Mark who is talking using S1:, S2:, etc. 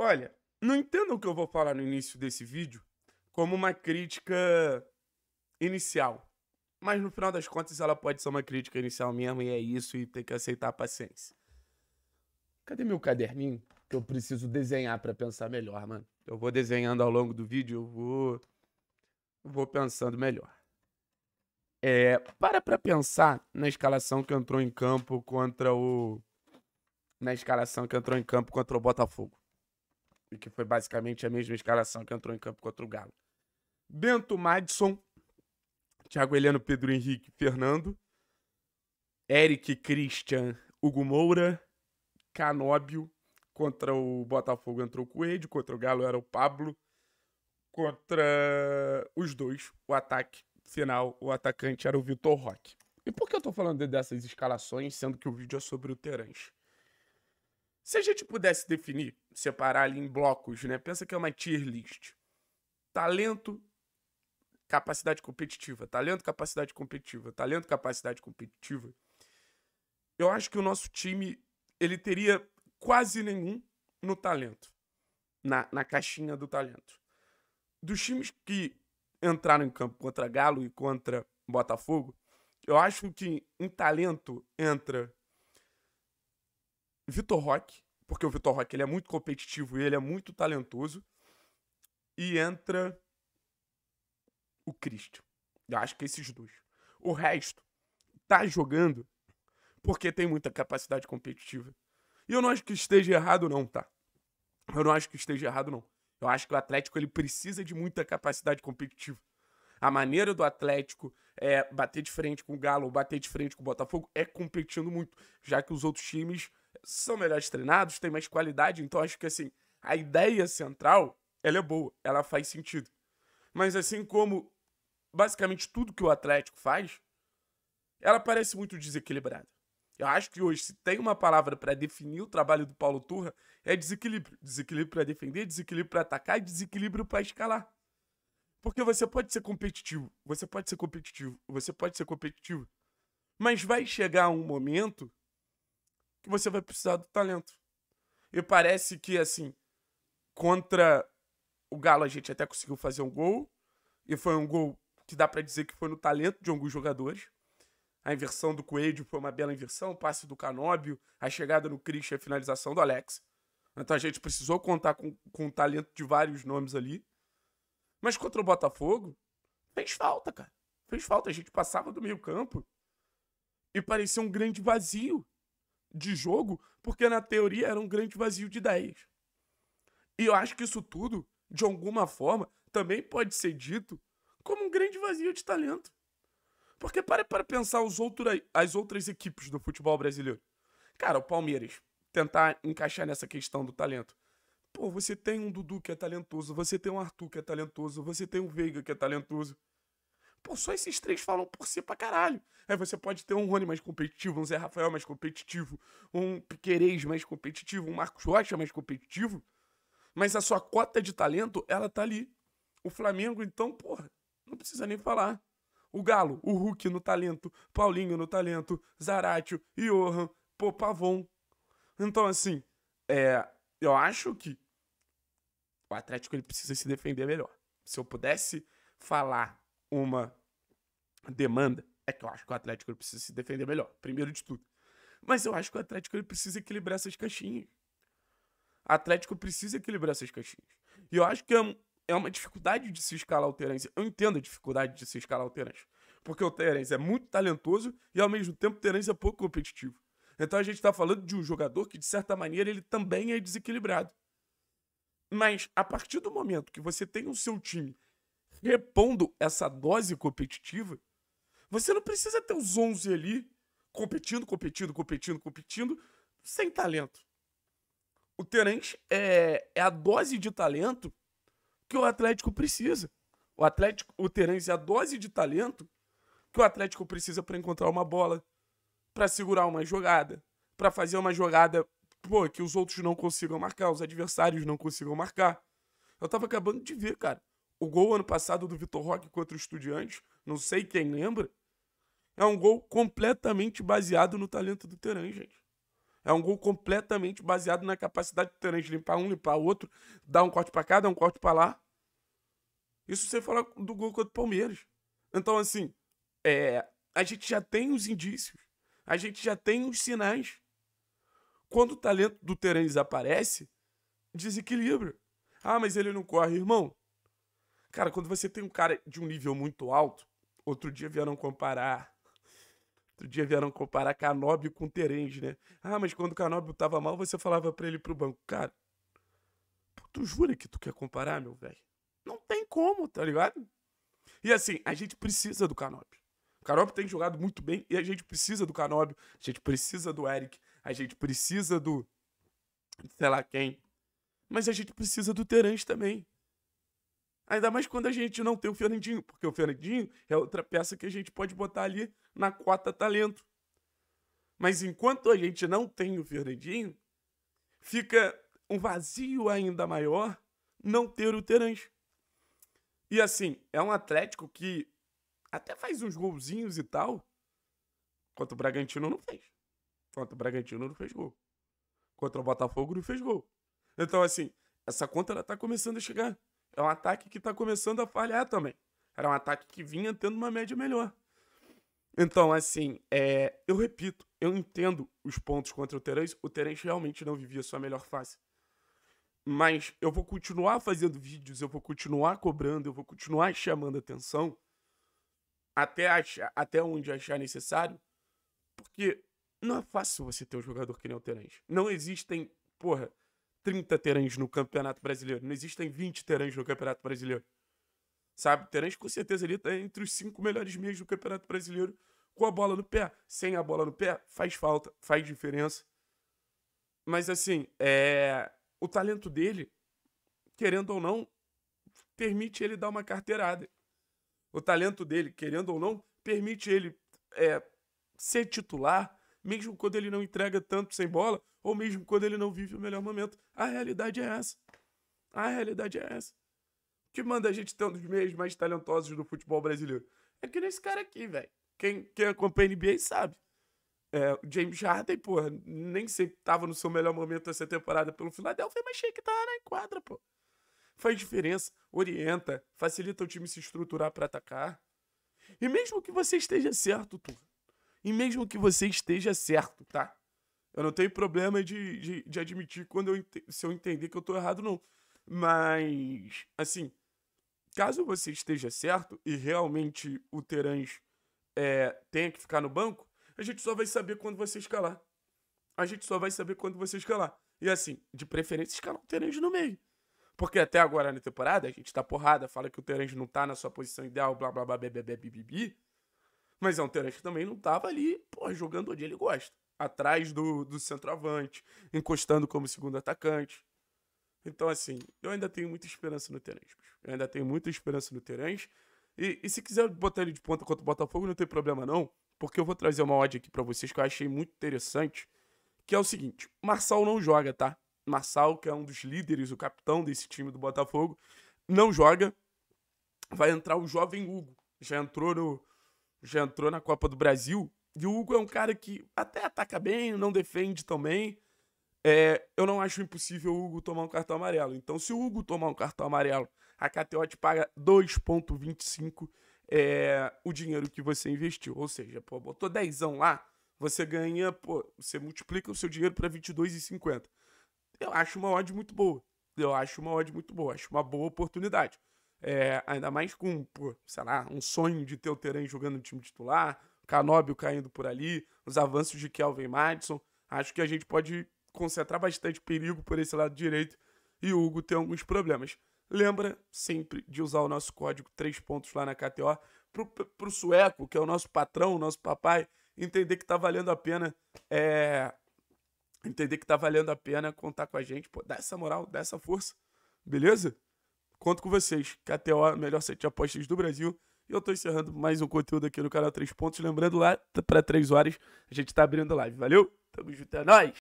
S1: Olha, não entendam o que eu vou falar no início desse vídeo como uma crítica inicial. Mas no final das contas, ela pode ser uma crítica inicial mesmo, e é isso, e tem que aceitar a paciência. Cadê meu caderninho? Que eu preciso desenhar para pensar melhor, mano. Eu vou desenhando ao longo do vídeo, eu vou. Eu vou pensando melhor. É, para para pensar na escalação que entrou em campo contra o. Na escalação que entrou em campo contra o Botafogo e que foi basicamente a mesma escalação que entrou em campo contra o Galo. Bento Madison, Thiago Heleno, Pedro Henrique, Fernando, Eric Christian, Hugo Moura, Canóbio, contra o Botafogo entrou o Coelho, contra o Galo era o Pablo, contra os dois, o ataque final, o atacante era o Vitor Roque. E por que eu tô falando dessas escalações, sendo que o vídeo é sobre o Terence? Se a gente pudesse definir, separar ali em blocos, né? Pensa que é uma tier list. Talento, capacidade competitiva. Talento, capacidade competitiva. Talento, capacidade competitiva. Eu acho que o nosso time, ele teria quase nenhum no talento. Na, na caixinha do talento. Dos times que entraram em campo contra Galo e contra Botafogo, eu acho que em talento entra Vitor Roque, porque o Vitor Roque ele é muito competitivo e ele é muito talentoso. E entra o Cristo. Eu acho que é esses dois. O resto tá jogando porque tem muita capacidade competitiva. E eu não acho que esteja errado não, tá? Eu não acho que esteja errado não. Eu acho que o Atlético ele precisa de muita capacidade competitiva. A maneira do Atlético é bater de frente com o Galo, bater de frente com o Botafogo é competindo muito, já que os outros times são melhores treinados, têm mais qualidade, então acho que assim, a ideia central, ela é boa, ela faz sentido. Mas assim como basicamente tudo que o Atlético faz, ela parece muito desequilibrada. Eu acho que hoje, se tem uma palavra para definir o trabalho do Paulo Turra, é desequilíbrio. Desequilíbrio para defender, desequilíbrio para atacar e desequilíbrio para escalar. Porque você pode ser competitivo, você pode ser competitivo, você pode ser competitivo. Mas vai chegar um momento que você vai precisar do talento. E parece que, assim, contra o Galo a gente até conseguiu fazer um gol. E foi um gol que dá para dizer que foi no talento de alguns jogadores. A inversão do Coelho foi uma bela inversão, o passe do Canóbio, a chegada no Christian, a finalização do Alex. Então a gente precisou contar com, com o talento de vários nomes ali. Mas contra o Botafogo, fez falta, cara. Fez falta. A gente passava do meio campo e parecia um grande vazio de jogo, porque na teoria era um grande vazio de 10. E eu acho que isso tudo, de alguma forma, também pode ser dito como um grande vazio de talento. Porque para para pensar os outros, as outras equipes do futebol brasileiro. Cara, o Palmeiras, tentar encaixar nessa questão do talento. Pô, você tem um Dudu que é talentoso, você tem um Arthur que é talentoso, você tem um Veiga que é talentoso pô, só esses três falam por si pra caralho. Aí você pode ter um Rony mais competitivo, um Zé Rafael mais competitivo, um Piquerez mais competitivo, um Marcos Rocha mais competitivo, mas a sua cota de talento, ela tá ali. O Flamengo, então, porra, não precisa nem falar. O Galo, o Hulk no talento, Paulinho no talento, Zarate, Johan, pô, Pavon. Então, assim, é, eu acho que o Atlético ele precisa se defender melhor. Se eu pudesse falar uma demanda é que eu acho que o Atlético precisa se defender melhor, primeiro de tudo. Mas eu acho que o Atlético precisa equilibrar essas caixinhas. O Atlético precisa equilibrar essas caixinhas. E eu acho que é, um, é uma dificuldade de se escalar o Terence. Eu entendo a dificuldade de se escalar o Terence. Porque o Terence é muito talentoso e ao mesmo tempo o Terence é pouco competitivo. Então a gente está falando de um jogador que, de certa maneira, ele também é desequilibrado. Mas a partir do momento que você tem o seu time repondo essa dose competitiva, você não precisa ter os 11 ali competindo, competindo, competindo, competindo, sem talento. O Terence é, é a dose de talento que o Atlético precisa. O Atlético, o Terence é a dose de talento que o Atlético precisa para encontrar uma bola, para segurar uma jogada, para fazer uma jogada pô, que os outros não consigam marcar, os adversários não consigam marcar. Eu tava acabando de ver, cara, o gol ano passado do Vitor Roque contra o Estudiante, não sei quem lembra, é um gol completamente baseado no talento do Teran, gente. É um gol completamente baseado na capacidade do Teran de limpar um, limpar outro, dar um corte para cá, dar um corte para lá. Isso você fala do gol contra o Palmeiras. Então, assim, é, a gente já tem os indícios, a gente já tem os sinais. Quando o talento do Terães aparece, desequilibra. Ah, mas ele não corre, irmão. Cara, quando você tem um cara de um nível muito alto, outro dia vieram comparar. Outro dia vieram comparar Canóbio com Terence, né? Ah, mas quando o Canóbio tava mal, você falava para ele pro banco, cara, tu jura que tu quer comparar, meu velho? Não tem como, tá ligado? E assim, a gente precisa do Canóbio. O Canóbio tem jogado muito bem e a gente precisa do Canóbio, a gente precisa do Eric, a gente precisa do sei lá quem. Mas a gente precisa do Terence também. Ainda mais quando a gente não tem o Fernandinho, porque o Fernandinho é outra peça que a gente pode botar ali na cota talento. Mas enquanto a gente não tem o Fernandinho, fica um vazio ainda maior não ter o Terence E assim, é um Atlético que até faz uns golzinhos e tal, quanto o Bragantino não fez. Quanto o Bragantino não fez gol. Contra o Botafogo não fez gol. Então, assim, essa conta ela tá começando a chegar. É um ataque que está começando a falhar também. Era um ataque que vinha tendo uma média melhor. Então, assim, é, eu repito, eu entendo os pontos contra o Terence. O Terence realmente não vivia sua melhor fase. Mas eu vou continuar fazendo vídeos, eu vou continuar cobrando, eu vou continuar chamando atenção até, achar, até onde achar necessário. Porque não é fácil você ter um jogador que nem o Terence. Não existem, porra, 30 terãs no Campeonato Brasileiro. Não existem 20 terãs no Campeonato Brasileiro. Sabe? Terãs com certeza ali tá entre os cinco melhores meios do Campeonato Brasileiro com a bola no pé. Sem a bola no pé, faz falta, faz diferença. Mas assim, é... o talento dele, querendo ou não, permite ele dar uma carteirada. O talento dele, querendo ou não, permite ele é, ser titular, mesmo quando ele não entrega tanto sem bola, ou mesmo quando ele não vive o melhor momento. A realidade é essa. A realidade é essa. O que manda a gente ter um dos meios mais talentosos do futebol brasileiro? É que nesse cara aqui, velho. Quem, quem acompanha a NBA sabe. É, James Harden, porra, nem sempre tava no seu melhor momento essa temporada pelo Philadelphia, mas achei que tá na quadra, pô. Faz diferença, orienta, facilita o time se estruturar para atacar. E mesmo que você esteja certo, tu, e mesmo que você esteja certo, tá? Eu não tenho problema de, de, de admitir quando eu se eu entender que eu tô errado, não. Mas, assim, caso você esteja certo e realmente o Terãs é, tenha que ficar no banco, a gente só vai saber quando você escalar. A gente só vai saber quando você escalar. E assim, de preferência, escalar o Terãs no meio. Porque até agora na temporada, a gente tá porrada, fala que o Terãs não tá na sua posição ideal, blá blá blá, blá, blá, blá mas é um Terence que também não tava ali, pô, jogando onde ele gosta. Atrás do, do centroavante, encostando como segundo atacante. Então, assim, eu ainda tenho muita esperança no Terence. Eu ainda tenho muita esperança no Terence. E, e, se quiser botar ele de ponta contra o Botafogo, não tem problema não. Porque eu vou trazer uma odd aqui para vocês que eu achei muito interessante. Que é o seguinte, Marçal não joga, tá? Marçal, que é um dos líderes, o capitão desse time do Botafogo, não joga. Vai entrar o jovem Hugo. Já entrou no, já entrou na Copa do Brasil. E o Hugo é um cara que até ataca bem, não defende também. É, eu não acho impossível o Hugo tomar um cartão amarelo. Então, se o Hugo tomar um cartão amarelo, a KTO te paga 2,25 é, o dinheiro que você investiu. Ou seja, pô, botou 10 lá, você ganha, pô, você multiplica o seu dinheiro para 22,50. Eu acho uma odd muito boa. Eu acho uma odd muito boa, acho uma boa oportunidade. É, ainda mais com, pô, sei lá, um sonho de ter o Teran jogando no time titular, Canóbio caindo por ali, os avanços de Kelvin Madison. Acho que a gente pode concentrar bastante perigo por esse lado direito e o Hugo tem alguns problemas. Lembra sempre de usar o nosso código 3 pontos lá na KTO para o sueco, que é o nosso patrão, o nosso papai, entender que tá valendo a pena é, entender que tá valendo a pena contar com a gente, pô, dá essa moral, dá essa força, beleza? Conto com vocês. KTO, melhor site de apostas do Brasil. E eu tô encerrando mais um conteúdo aqui no canal Três Pontos. Lembrando lá, tá para três horas, a gente tá abrindo live. Valeu? Tamo junto, é nóis!